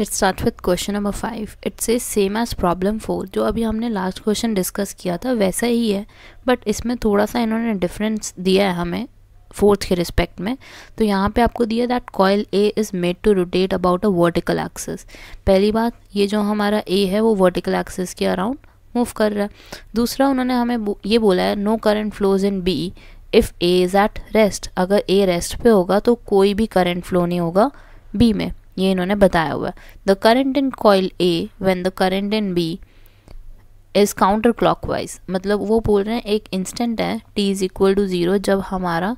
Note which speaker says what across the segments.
Speaker 1: let's start with question number five it's a same as problem four जो अभी हमने last question discuss किया था वैसा ही है बट इसमें थोड़ा सा इन्होंने डिफरेंस दिया है हमें फोर्थ के रिस्पेक्ट में तो यहाँ पे आपको दिया that coil A is made to rotate about a vertical axis पहली बात ये जो हमारा ए है वो वर्टिकल एक्सेस के अराउंड मूव कर रहा है दूसरा उन्होंने हमें ये बोला है no current flows in B if A is at rest अगर ए रेस्ट पे होगा तो कोई भी करेंट फ्लो नहीं होगा बी में ये इन्होंने बताया हुआ है the current in coil A when the current in B is counter clockwise मतलब वो बोल रहे हैं एक इंस्टेंट है t is equal to zero जब हमारा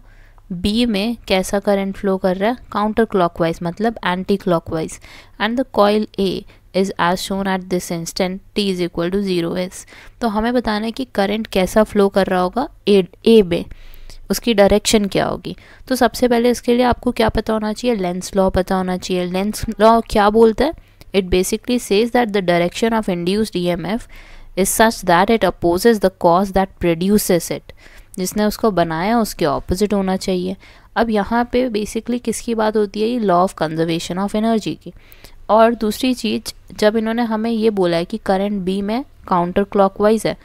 Speaker 1: बी में कैसा करंट फ्लो कर रहा है काउंटर क्लॉक वाइज मतलब anti clockwise and the coil A is as shown at this instant t is equal to zero एस तो हमें बताना है कि करंट कैसा फ्लो कर रहा होगा ए ए में उसकी डायरेक्शन क्या होगी तो सबसे पहले इसके लिए आपको क्या पता होना चाहिए लेंस लॉ पता होना चाहिए लेंस लॉ क्या बोलता है says that the direction of direction of M F is such that it opposes the cause that produces it जिसने उसको बनाया उसके ऑपोजिट होना चाहिए अब यहाँ पे बेसिकली किसकी बात होती है ये law of conservation of energy की और दूसरी चीज़ जब इन्होंने हमें ये बोला है कि करंट बी में काउंटर क्लॉकवाइज है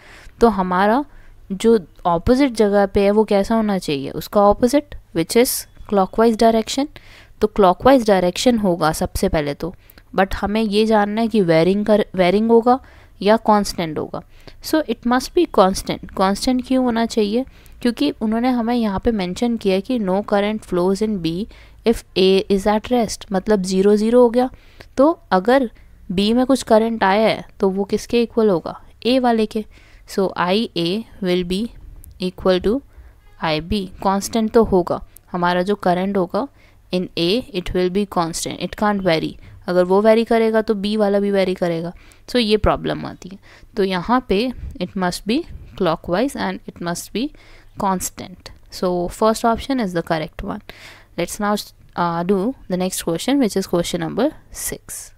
Speaker 1: तो हमारा जो ऑपोजिट जगह पे है वो कैसा होना चाहिए उसका opposite which is clockwise direction तो क्लॉकवाइज डायरेक्शन होगा सबसे पहले तो बट हमें ये जानना है कि वेरिंग कर वेरिंग होगा या कांस्टेंट होगा so it must be constant constant क्यों होना चाहिए क्योंकि उन्होंने हमें यहाँ पे मेंशन किया कि no current flows in B if A is at rest मतलब ज़ीरो ज़ीरो हो गया तो अगर बी में कुछ करंट आया है तो वो किसके इक्वल होगा ए वाले के so I A will be equal to I B constant तो होगा हमारा जो करंट होगा in A it will be constant it can't vary अगर वो वेरी करेगा तो बी वाला भी वेरी करेगा सो so, ये प्रॉब्लम आती है तो यहाँ पे it must be clockwise and it must be constant so first option is the correct one let's now do the next question which is question number six